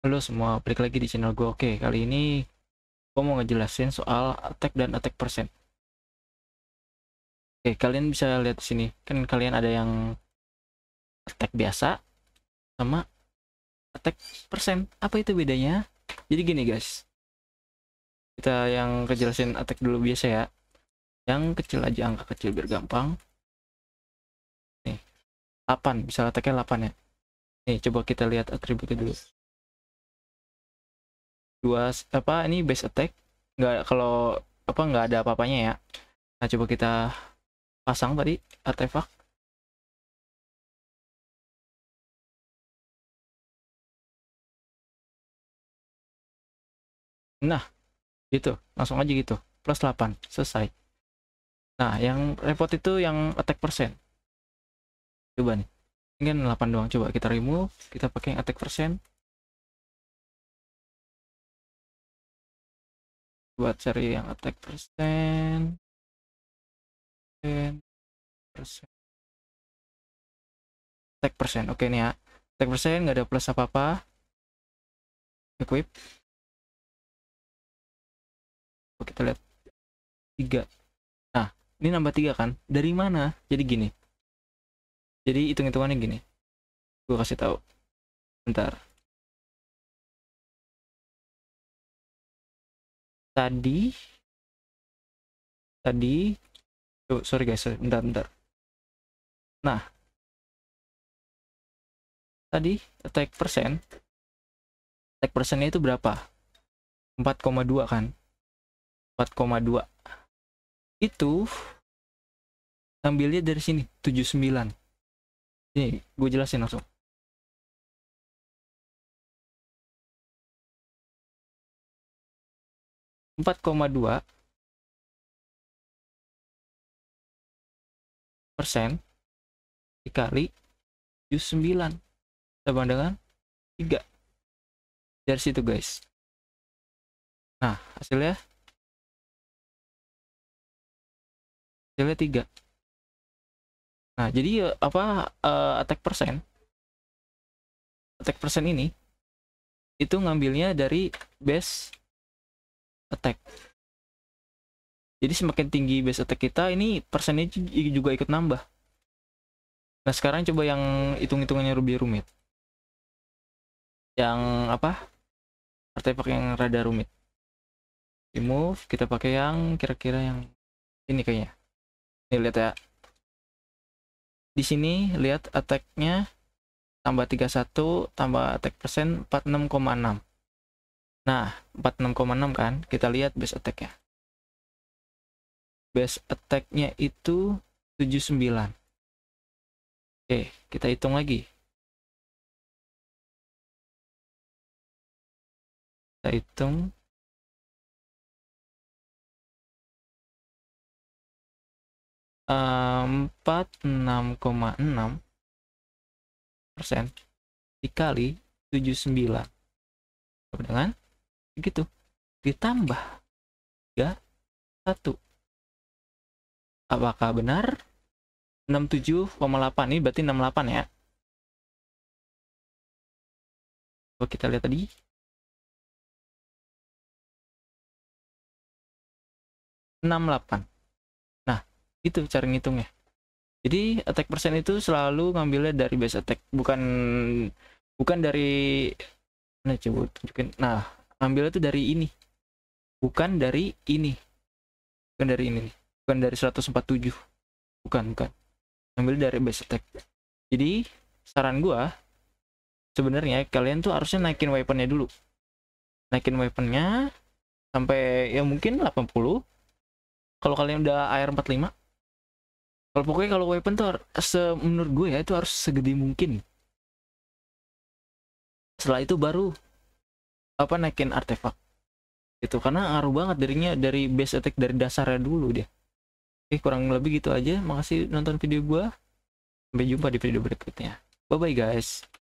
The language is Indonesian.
Halo semua, balik lagi di channel gue. Oke, kali ini gue mau ngejelasin soal attack dan attack percent. Oke, kalian bisa lihat di sini. Kan kalian ada yang attack biasa sama attack percent. Apa itu bedanya? Jadi gini guys. Kita yang kejelasin attack dulu biasa ya. Yang kecil aja angka kecil biar gampang. Nih. 8, misalnya attacknya 8 ya. Nih, coba kita lihat atributnya dulu dua apa ini base attack nggak kalau apa nggak ada apa-apanya ya nah coba kita pasang tadi artefak nah gitu langsung aja gitu plus 8 selesai nah yang repot itu yang attack persen coba nih mungkin 8 doang coba kita remove kita pakai yang attack persen buat cari yang attack persen persen attack persen oke nih ya attack persen nggak ada plus apa apa equip oke kita lihat tiga nah ini nambah tiga kan dari mana jadi gini jadi hitung hitungannya gini gue kasih tahu bentar tadi tadi oh, sorry guys bentar bentar nah tadi attack persen attack persennya itu berapa 4,2 kan 4,2 itu ambilnya dari sini 79 ini gue jelasin langsung 4,2 persen dikali 79 sama dengan 3 dari situ guys nah hasilnya hasilnya 3 nah jadi eh, apa uh, attack persen attack persen ini itu ngambilnya dari base attack jadi semakin tinggi base attack kita ini persennya juga ikut nambah nah sekarang coba yang hitung-hitungannya lebih rumit yang apa artefak yang rada rumit remove kita pakai yang kira-kira yang ini kayaknya ini lihat ya di sini lihat attacknya tambah 31 tambah attack persen 46,6 Nah, 46,6 kan? Kita lihat base attack ya. Base attack-nya itu 79. Oke, kita hitung lagi. Kita hitung empat enam koma enam persen dikali tujuh sembilan dengan gitu ditambah 3 ya, 1 apakah benar 67,8 ini berarti 68 ya coba kita lihat tadi enam delapan nah itu cara ngitungnya jadi attack persen itu selalu ngambilnya dari base attack bukan bukan dari mana coba tunjukin nah ngambil itu dari ini bukan dari ini bukan dari ini nih bukan dari 147 bukan bukan Ambil dari base attack jadi saran gua sebenarnya kalian tuh harusnya naikin weaponnya dulu naikin weaponnya sampai ya mungkin 80 kalau kalian udah AR 45 kalau pokoknya kalau weapon tuh se menurut gue ya itu harus segede mungkin setelah itu baru apa naikin artefak itu karena ngaruh banget dirinya dari base attack dari dasarnya dulu dia oke kurang lebih gitu aja makasih nonton video gua sampai jumpa di video berikutnya bye bye guys